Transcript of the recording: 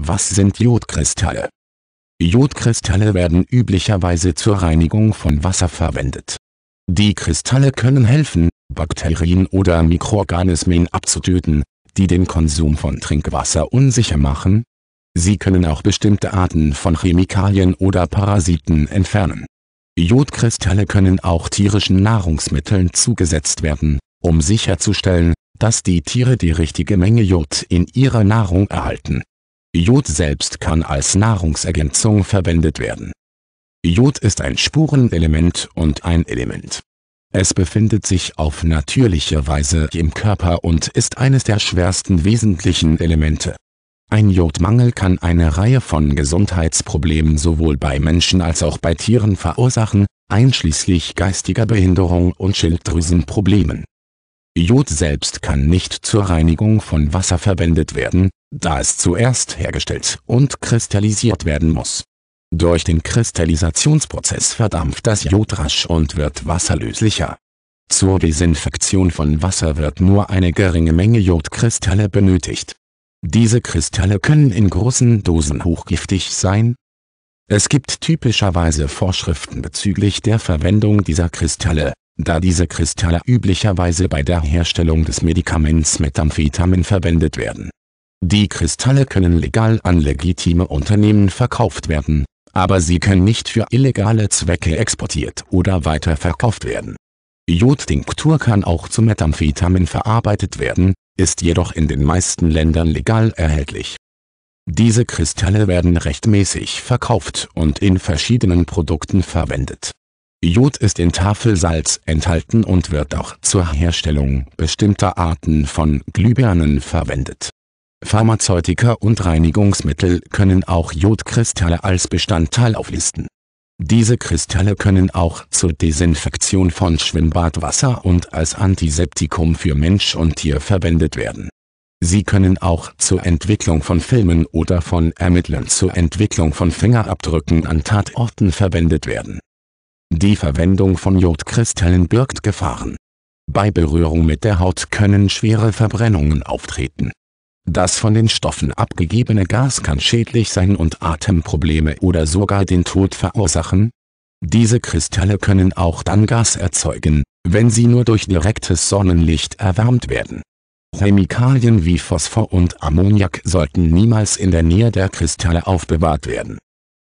Was sind Jodkristalle? Jodkristalle werden üblicherweise zur Reinigung von Wasser verwendet. Die Kristalle können helfen, Bakterien oder Mikroorganismen abzutöten, die den Konsum von Trinkwasser unsicher machen. Sie können auch bestimmte Arten von Chemikalien oder Parasiten entfernen. Jodkristalle können auch tierischen Nahrungsmitteln zugesetzt werden, um sicherzustellen, dass die Tiere die richtige Menge Jod in ihrer Nahrung erhalten Jod selbst kann als Nahrungsergänzung verwendet werden. Jod ist ein Spurenelement und ein Element. Es befindet sich auf natürliche Weise im Körper und ist eines der schwersten wesentlichen Elemente. Ein Jodmangel kann eine Reihe von Gesundheitsproblemen sowohl bei Menschen als auch bei Tieren verursachen, einschließlich geistiger Behinderung und Schilddrüsenproblemen. Jod selbst kann nicht zur Reinigung von Wasser verwendet werden, da es zuerst hergestellt und kristallisiert werden muss. Durch den Kristallisationsprozess verdampft das Jod rasch und wird wasserlöslicher. Zur Desinfektion von Wasser wird nur eine geringe Menge Jodkristalle benötigt. Diese Kristalle können in großen Dosen hochgiftig sein. Es gibt typischerweise Vorschriften bezüglich der Verwendung dieser Kristalle, da diese Kristalle üblicherweise bei der Herstellung des Medikaments Methamphetamin verwendet werden die Kristalle können legal an legitime Unternehmen verkauft werden, aber sie können nicht für illegale Zwecke exportiert oder weiterverkauft werden. Jodtinktur kann auch zu Methamphetamin verarbeitet werden, ist jedoch in den meisten Ländern legal erhältlich. Diese Kristalle werden rechtmäßig verkauft und in verschiedenen Produkten verwendet. Jod ist in Tafelsalz enthalten und wird auch zur Herstellung bestimmter Arten von Glühbirnen verwendet Pharmazeutika und Reinigungsmittel können auch Jodkristalle als Bestandteil auflisten. Diese Kristalle können auch zur Desinfektion von Schwimmbadwasser und als Antiseptikum für Mensch und Tier verwendet werden. Sie können auch zur Entwicklung von Filmen oder von Ermittlern zur Entwicklung von Fingerabdrücken an Tatorten verwendet werden. Die Verwendung von Jodkristallen birgt Gefahren. Bei Berührung mit der Haut können schwere Verbrennungen auftreten das von den Stoffen abgegebene Gas kann schädlich sein und Atemprobleme oder sogar den Tod verursachen. Diese Kristalle können auch dann Gas erzeugen, wenn sie nur durch direktes Sonnenlicht erwärmt werden. Chemikalien wie Phosphor und Ammoniak sollten niemals in der Nähe der Kristalle aufbewahrt werden.